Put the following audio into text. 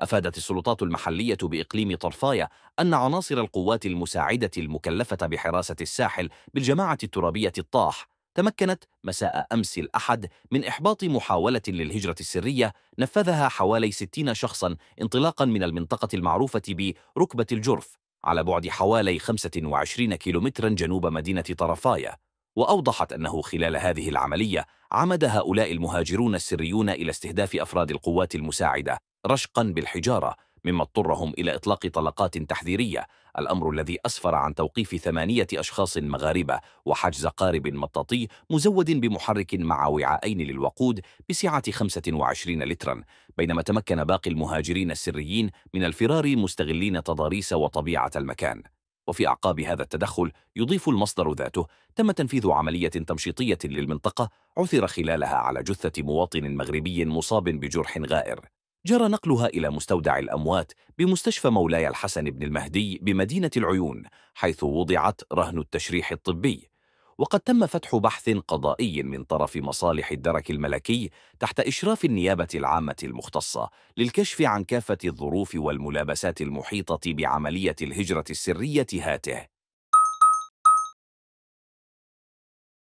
أفادت السلطات المحلية بإقليم طرفاية أن عناصر القوات المساعدة المكلفة بحراسة الساحل بالجماعة الترابية الطاح تمكنت مساء أمس الأحد من إحباط محاولة للهجرة السرية نفذها حوالي 60 شخصا انطلاقا من المنطقة المعروفة بركبة الجرف على بعد حوالي 25 كيلومترا جنوب مدينة طرفاية وأوضحت أنه خلال هذه العملية عمد هؤلاء المهاجرون السريون إلى استهداف أفراد القوات المساعدة رشقا بالحجارة مما اضطرهم إلى إطلاق طلقات تحذيرية الأمر الذي أسفر عن توقيف ثمانية أشخاص مغاربة وحجز قارب مطاطي مزود بمحرك مع وعاءين للوقود بسعة 25 لترا بينما تمكن باقي المهاجرين السريين من الفرار مستغلين تضاريس وطبيعة المكان وفي أعقاب هذا التدخل يضيف المصدر ذاته تم تنفيذ عملية تمشيطية للمنطقة عثر خلالها على جثة مواطن مغربي مصاب بجرح غائر جرى نقلها إلى مستودع الأموات بمستشفى مولاي الحسن بن المهدي بمدينة العيون حيث وضعت رهن التشريح الطبي وقد تم فتح بحث قضائي من طرف مصالح الدرك الملكي تحت إشراف النيابة العامة المختصة للكشف عن كافة الظروف والملابسات المحيطة بعملية الهجرة السرية هاته